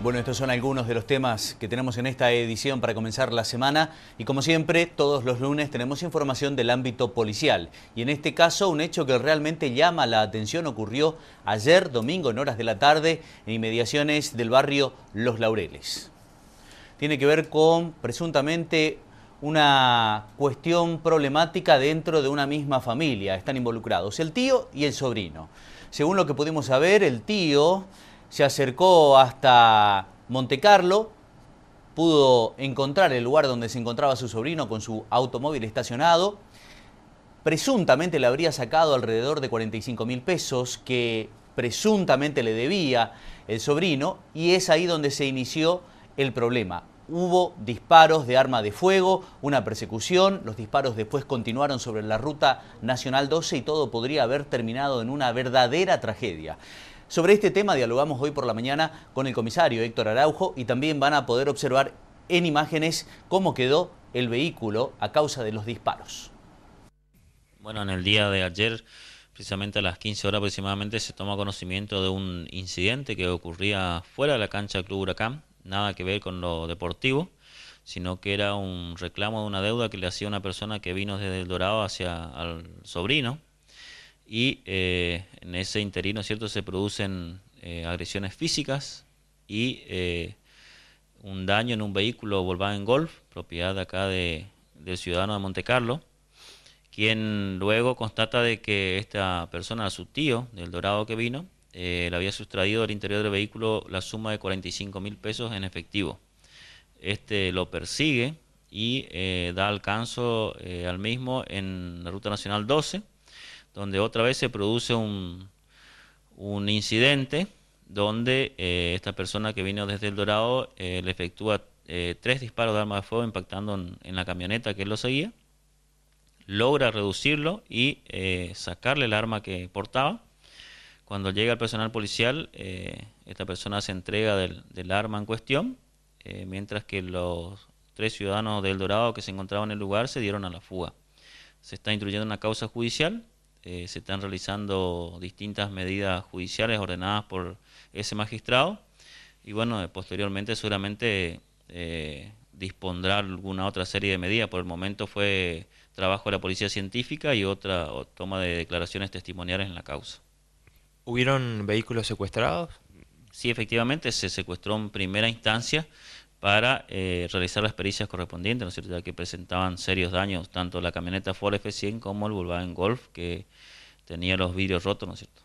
Bueno, estos son algunos de los temas que tenemos en esta edición para comenzar la semana y como siempre, todos los lunes tenemos información del ámbito policial y en este caso un hecho que realmente llama la atención ocurrió ayer domingo en horas de la tarde en inmediaciones del barrio Los Laureles. Tiene que ver con presuntamente una cuestión problemática dentro de una misma familia. Están involucrados el tío y el sobrino. Según lo que pudimos saber, el tío se acercó hasta Montecarlo, pudo encontrar el lugar donde se encontraba su sobrino con su automóvil estacionado. Presuntamente le habría sacado alrededor de 45 mil pesos que presuntamente le debía el sobrino y es ahí donde se inició el problema. Hubo disparos de arma de fuego, una persecución, los disparos después continuaron sobre la ruta Nacional 12 y todo podría haber terminado en una verdadera tragedia. Sobre este tema dialogamos hoy por la mañana con el comisario Héctor Araujo y también van a poder observar en imágenes cómo quedó el vehículo a causa de los disparos. Bueno, en el día de ayer, precisamente a las 15 horas aproximadamente, se toma conocimiento de un incidente que ocurría fuera de la cancha Club Huracán, nada que ver con lo deportivo, sino que era un reclamo de una deuda que le hacía una persona que vino desde El Dorado hacia al sobrino, y eh, en ese interino, ¿cierto?, se producen eh, agresiones físicas y eh, un daño en un vehículo en Golf, propiedad acá de, del ciudadano de Monte Carlo, quien luego constata de que esta persona, su tío, del Dorado que vino, le había sustraído al interior del vehículo la suma de 45 mil pesos en efectivo. Este lo persigue y da alcance al mismo en la Ruta Nacional 12, donde otra vez se produce un, incidente donde eh, esta persona que vino desde El Dorado eh, le efectúa eh, tres disparos de arma de fuego impactando en, la camioneta que lo seguía, logra reducirlo y sacarle el arma que portaba. Cuando llega el personal policial, esta persona se entrega del, del arma en cuestión, mientras que los tres ciudadanos de El Dorado que se encontraban en el lugar se dieron a la fuga. Se está instruyendo una causa judicial eh, se están realizando distintas medidas judiciales ordenadas por ese magistrado y bueno, eh, posteriormente seguramente eh, dispondrá alguna otra serie de medidas. Por el momento fue trabajo de la policía científica y otra toma de declaraciones testimoniales en la causa. ¿Hubieron vehículos secuestrados? Sí, efectivamente, se secuestró en primera instancia para eh, realizar las pericias correspondientes, ¿no es cierto? Ya que presentaban serios daños tanto la camioneta Ford F100 como el Volkswagen Golf, que tenía los vidrios rotos, ¿no es cierto?